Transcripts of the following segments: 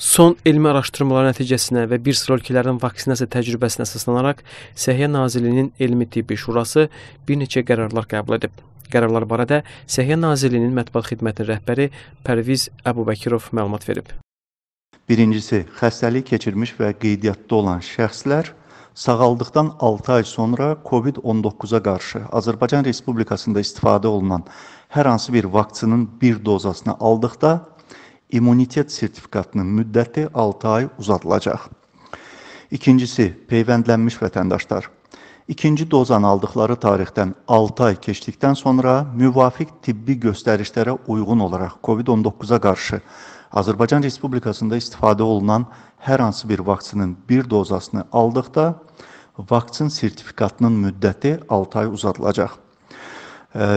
Son elmi araşdırmalar nəticəsinə və bir sıra ölkələrin vaksinasiya təcrübəsinə əsaslanaraq Səhiyyə Nazirliyinin Elmi Tibbi Şurası bir neçə qərarlar qəbul edib. Qərarlar barədə Səhiyyə Nazirliyinin mətbuat xidmətinin rəhbəri Pərviz Əbubəkirov məlumat verib. Birincisi, xəstəlik keçirmiş və qeydiyyatda olan şəxslər sağaldıqdan 6 ay sonra COVID-19-a qarşı Azərbaycan Respublikasında istifadə olunan hər hansı bir vaksinin bir dozasını aldıqda immunitet sertifikatının müddəti 6 ay uzadılacaq. İkincisi, peyvəndlənmiş vətəndaşlar ikinci dozanı aldıqları tarixdən 6 ay keçdikdən sonra müvafiq tibbi göstərişlərə uyğun olaraq COVID-19-a qarşı Azərbaycan Respublikasında istifadə olunan hər hansı bir vaksinin bir dozasını aldıqda vaksin sertifikatının müddəti 6 ay uzadılacaq.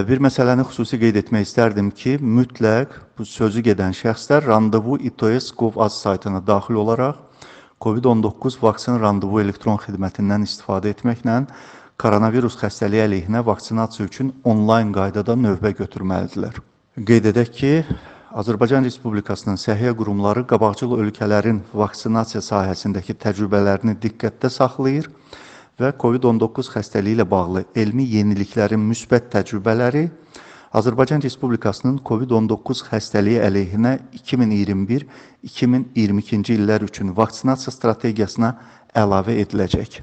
Bir məsələni xüsusi qeyd etmək istərdim ki, mütləq bu sözü gedən şəxslər randevu itoes.gov az saytına daxil olaraq COVID-19 vaksin randevu elektron xidmətindən istifadə etməklə koronavirus xəstəliyi əleyhinə vaksinasiya üçün onlayn qaydada növbə götürməlidirlər. Qeyd edək ki, Azərbaycan Respublikasının səhiyyə qurumları qabaqcıl ölkələrin vaksinasiya sahəsindəki təcrübələrini diqqətdə saxlayır və COVID-19 xəstəliyi ilə bağlı elmi yeniliklərin müsbət təcrübələri Azərbaycan Respublikasının COVID-19 xəstəliyi əleyhinə 2021-2022-ci illər üçün vaksinasiya strategiyasına əlavə ediləcək.